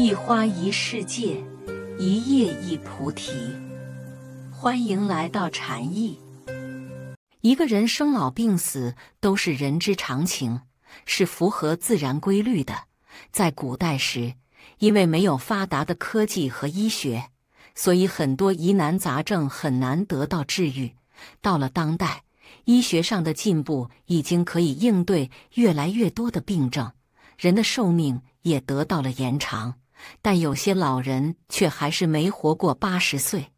一花一世界，一叶一菩提。欢迎来到禅意。一个人生老病死都是人之常情，是符合自然规律的。在古代时，因为没有发达的科技和医学，所以很多疑难杂症很难得到治愈。到了当代，医学上的进步已经可以应对越来越多的病症，人的寿命也得到了延长。但有些老人却还是没活过八十岁，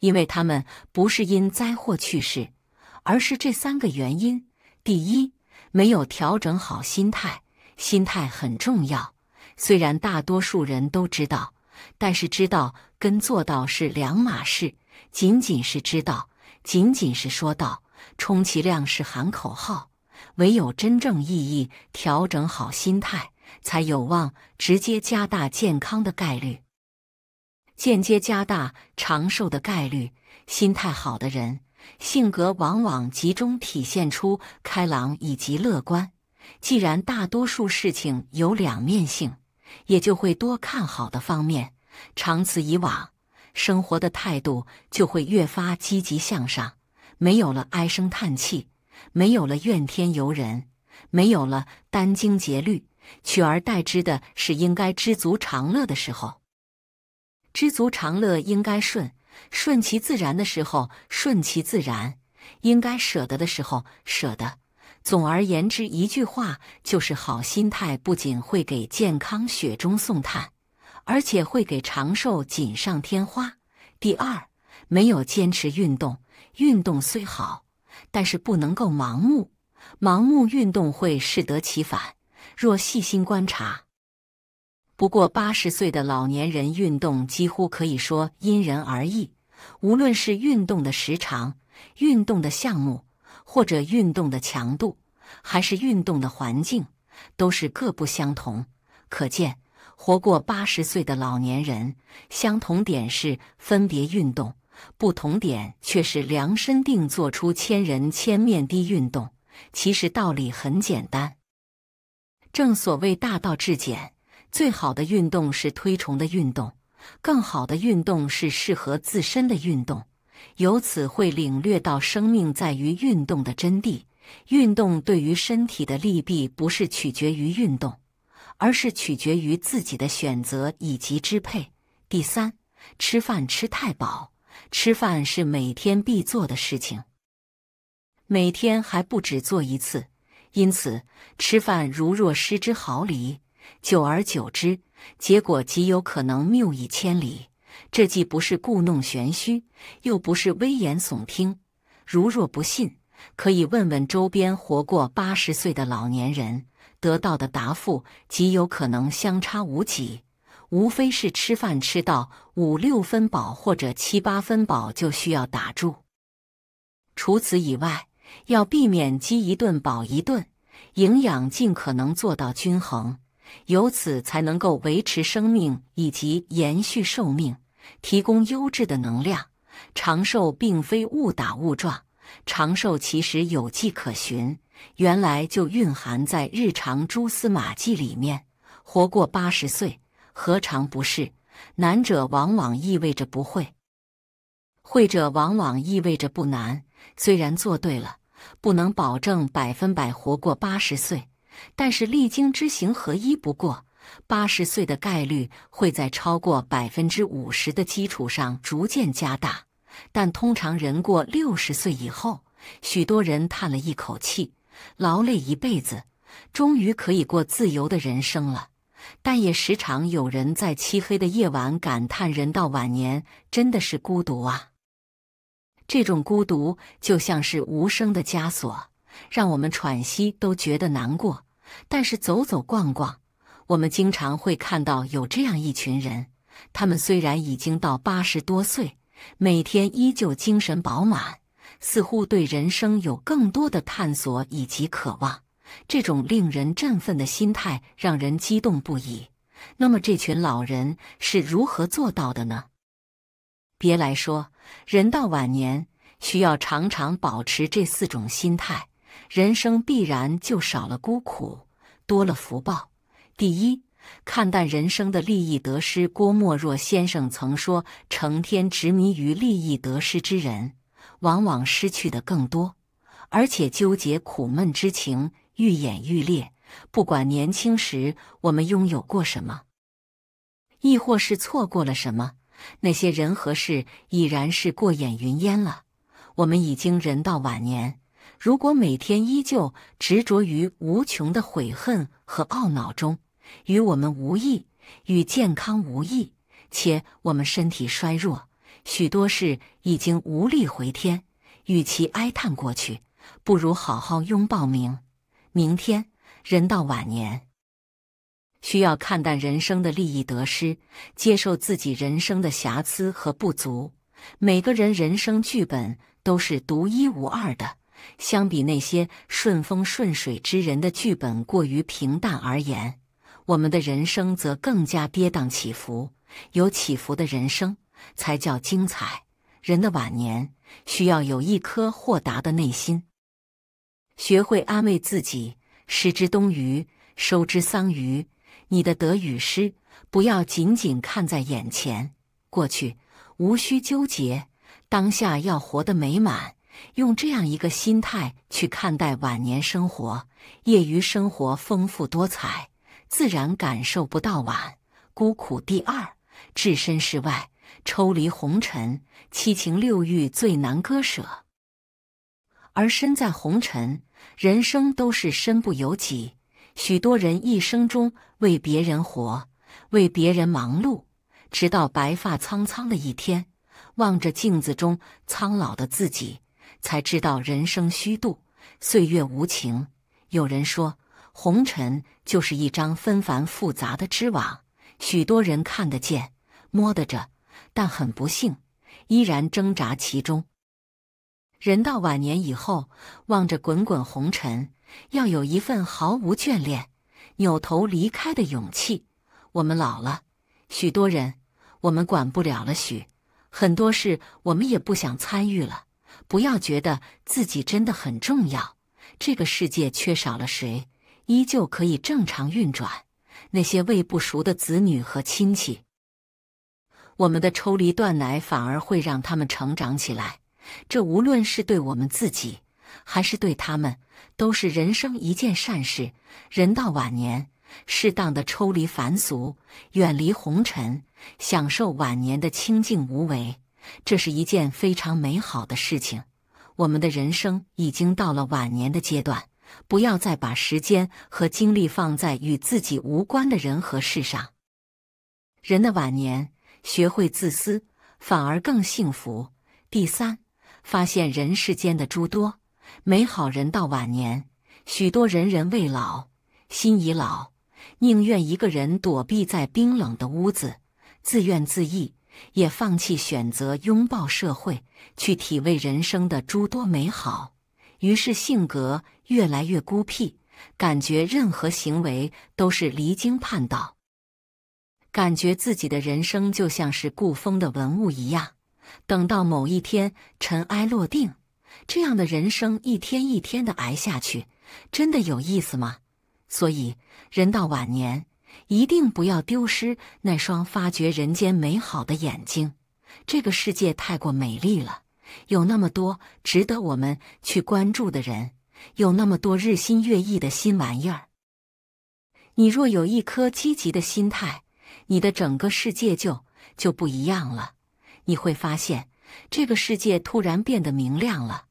因为他们不是因灾祸去世，而是这三个原因：第一，没有调整好心态，心态很重要。虽然大多数人都知道，但是知道跟做到是两码事。仅仅是知道，仅仅是说到，充其量是喊口号。唯有真正意义调整好心态。才有望直接加大健康的概率，间接加大长寿的概率。心态好的人，性格往往集中体现出开朗以及乐观。既然大多数事情有两面性，也就会多看好的方面。长此以往，生活的态度就会越发积极向上，没有了唉声叹气，没有了怨天尤人，没有了殚精竭虑。取而代之的是应该知足常乐的时候，知足常乐应该顺顺其自然的时候顺其自然，应该舍得的时候舍得。总而言之，一句话就是好心态不仅会给健康雪中送炭，而且会给长寿锦上添花。第二，没有坚持运动，运动虽好，但是不能够盲目，盲目运动会适得其反。若细心观察，不过八十岁的老年人运动几乎可以说因人而异。无论是运动的时长、运动的项目、或者运动的强度，还是运动的环境，都是各不相同。可见，活过八十岁的老年人，相同点是分别运动，不同点却是量身定做出千人千面的运动。其实道理很简单。正所谓大道至简，最好的运动是推崇的运动，更好的运动是适合自身的运动。由此会领略到生命在于运动的真谛。运动对于身体的利弊，不是取决于运动，而是取决于自己的选择以及支配。第三，吃饭吃太饱，吃饭是每天必做的事情，每天还不止做一次。因此，吃饭如若失之毫厘，久而久之，结果极有可能谬以千里。这既不是故弄玄虚，又不是危言耸听。如若不信，可以问问周边活过八十岁的老年人，得到的答复极有可能相差无几，无非是吃饭吃到五六分饱或者七八分饱就需要打住。除此以外。要避免饥一顿饱一顿，营养尽可能做到均衡，由此才能够维持生命以及延续寿命，提供优质的能量。长寿并非误打误撞，长寿其实有迹可循，原来就蕴含在日常蛛丝马迹里面。活过八十岁，何尝不是？难者往往意味着不会，会者往往意味着不难。虽然做对了，不能保证百分百活过八十岁，但是历经知行合一，不过八十岁的概率会在超过百分之五十的基础上逐渐加大。但通常人过六十岁以后，许多人叹了一口气，劳累一辈子，终于可以过自由的人生了。但也时常有人在漆黑的夜晚感叹：人到晚年真的是孤独啊。这种孤独就像是无声的枷锁，让我们喘息都觉得难过。但是走走逛逛，我们经常会看到有这样一群人，他们虽然已经到八十多岁，每天依旧精神饱满，似乎对人生有更多的探索以及渴望。这种令人振奋的心态让人激动不已。那么，这群老人是如何做到的呢？别来说，人到晚年需要常常保持这四种心态，人生必然就少了孤苦，多了福报。第一，看淡人生的利益得失。郭沫若先生曾说：“成天执迷于利益得失之人，往往失去的更多，而且纠结苦闷之情愈演愈烈。不管年轻时我们拥有过什么，亦或是错过了什么。”那些人和事已然是过眼云烟了。我们已经人到晚年，如果每天依旧执着于无穷的悔恨和懊恼中，与我们无益，与健康无益，且我们身体衰弱，许多事已经无力回天。与其哀叹过去，不如好好拥抱明明天。人到晚年。需要看淡人生的利益得失，接受自己人生的瑕疵和不足。每个人人生剧本都是独一无二的。相比那些顺风顺水之人的剧本过于平淡而言，我们的人生则更加跌宕起伏。有起伏的人生才叫精彩。人的晚年需要有一颗豁达的内心，学会安慰自己。失之东隅，收之桑榆。你的得与失，不要仅仅看在眼前。过去无需纠结，当下要活得美满。用这样一个心态去看待晚年生活，业余生活丰富多彩，自然感受不到晚孤苦。第二，置身事外，抽离红尘，七情六欲最难割舍。而身在红尘，人生都是身不由己。许多人一生中为别人活，为别人忙碌，直到白发苍苍的一天，望着镜子中苍老的自己，才知道人生虚度，岁月无情。有人说，红尘就是一张纷繁复杂的织网，许多人看得见、摸得着，但很不幸，依然挣扎其中。人到晚年以后，望着滚滚红尘。要有一份毫无眷恋、扭头离开的勇气。我们老了，许多人我们管不了了，许很多事我们也不想参与了。不要觉得自己真的很重要。这个世界缺少了谁，依旧可以正常运转。那些未不熟的子女和亲戚，我们的抽离断奶反而会让他们成长起来。这无论是对我们自己。还是对他们都是人生一件善事。人到晚年，适当的抽离凡俗，远离红尘，享受晚年的清净无为，这是一件非常美好的事情。我们的人生已经到了晚年的阶段，不要再把时间和精力放在与自己无关的人和事上。人的晚年，学会自私，反而更幸福。第三，发现人世间的诸多。没好人到晚年，许多人人未老心已老，宁愿一个人躲避在冰冷的屋子，自怨自艾，也放弃选择拥抱社会，去体味人生的诸多美好。于是性格越来越孤僻，感觉任何行为都是离经叛道，感觉自己的人生就像是故封的文物一样，等到某一天尘埃落定。这样的人生，一天一天的挨下去，真的有意思吗？所以，人到晚年，一定不要丢失那双发掘人间美好的眼睛。这个世界太过美丽了，有那么多值得我们去关注的人，有那么多日新月异的新玩意儿。你若有一颗积极的心态，你的整个世界就就不一样了。你会发现。这个世界突然变得明亮了，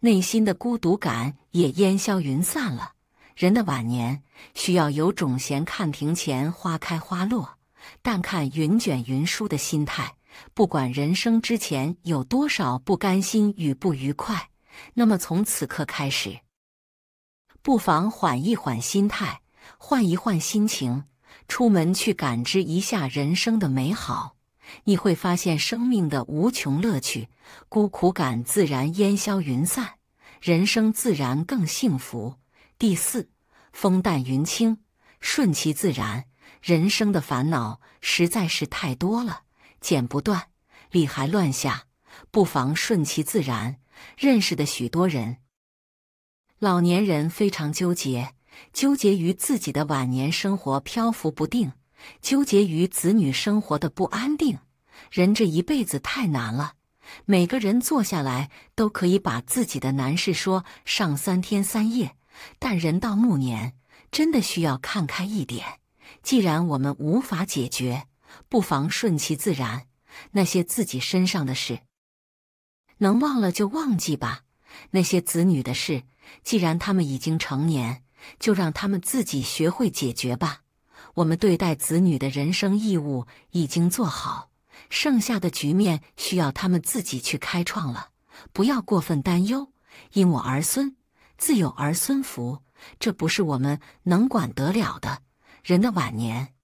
内心的孤独感也烟消云散了。人的晚年需要有种闲看庭前花开花落，但看云卷云舒的心态。不管人生之前有多少不甘心与不愉快，那么从此刻开始，不妨缓一缓心态，换一换心情，出门去感知一下人生的美好。你会发现生命的无穷乐趣，孤苦感自然烟消云散，人生自然更幸福。第四，风淡云轻，顺其自然。人生的烦恼实在是太多了，剪不断，理还乱下，不妨顺其自然。认识的许多人，老年人非常纠结，纠结于自己的晚年生活漂浮不定。纠结于子女生活的不安定，人这一辈子太难了。每个人坐下来都可以把自己的难事说上三天三夜。但人到暮年，真的需要看开一点。既然我们无法解决，不妨顺其自然。那些自己身上的事，能忘了就忘记吧。那些子女的事，既然他们已经成年，就让他们自己学会解决吧。我们对待子女的人生义务已经做好，剩下的局面需要他们自己去开创了。不要过分担忧，因我儿孙自有儿孙福，这不是我们能管得了的。人的晚年，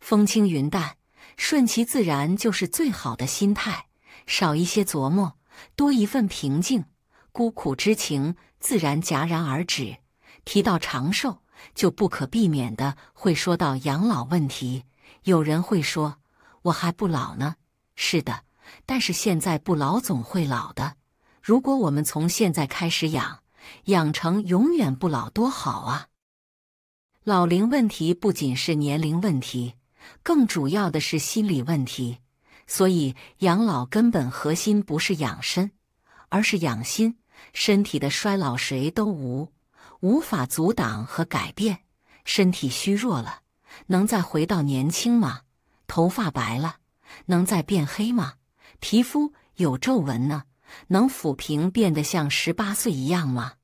风轻云淡，顺其自然就是最好的心态，少一些琢磨，多一份平静，孤苦之情自然戛然而止。提到长寿。就不可避免的会说到养老问题。有人会说：“我还不老呢。”是的，但是现在不老总会老的。如果我们从现在开始养，养成永远不老多好啊！老龄问题不仅是年龄问题，更主要的是心理问题。所以，养老根本核心不是养身，而是养心。身体的衰老谁都无。无法阻挡和改变，身体虚弱了，能再回到年轻吗？头发白了，能再变黑吗？皮肤有皱纹呢，能抚平变得像十八岁一样吗？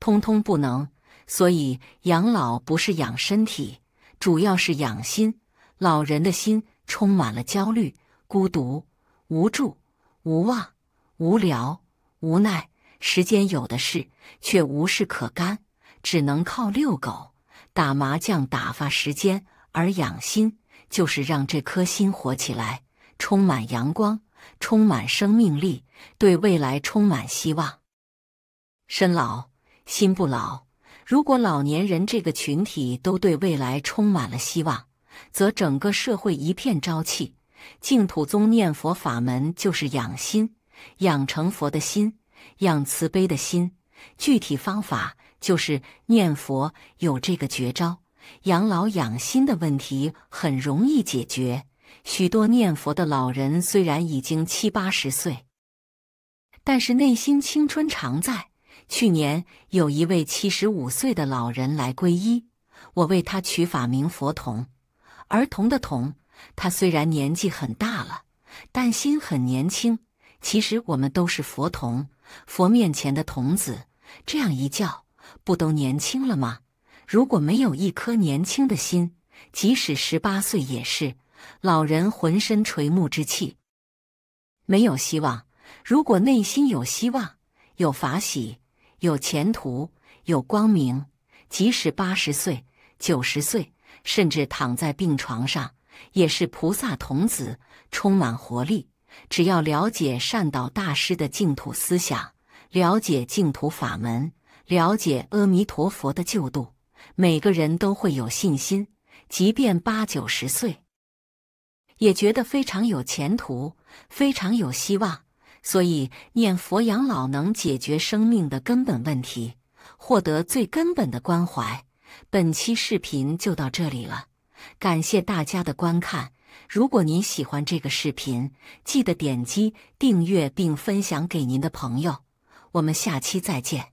通通不能。所以养老不是养身体，主要是养心。老人的心充满了焦虑、孤独、无助、无望、无聊、无奈。时间有的是，却无事可干，只能靠遛狗、打麻将打发时间。而养心，就是让这颗心活起来，充满阳光，充满生命力，对未来充满希望。身老心不老。如果老年人这个群体都对未来充满了希望，则整个社会一片朝气。净土宗念佛法门就是养心，养成佛的心。养慈悲的心，具体方法就是念佛。有这个绝招，养老养心的问题很容易解决。许多念佛的老人，虽然已经七八十岁，但是内心青春常在。去年有一位七十五岁的老人来皈依，我为他取法名佛童，儿童的童。他虽然年纪很大了，但心很年轻。其实我们都是佛童，佛面前的童子，这样一叫，不都年轻了吗？如果没有一颗年轻的心，即使十八岁也是老人，浑身垂暮之气，没有希望。如果内心有希望，有法喜，有前途，有光明，即使八十岁、九十岁，甚至躺在病床上，也是菩萨童子，充满活力。只要了解善导大师的净土思想，了解净土法门，了解阿弥陀佛的救度，每个人都会有信心。即便八九十岁，也觉得非常有前途，非常有希望。所以念佛养老能解决生命的根本问题，获得最根本的关怀。本期视频就到这里了，感谢大家的观看。如果您喜欢这个视频，记得点击订阅并分享给您的朋友。我们下期再见。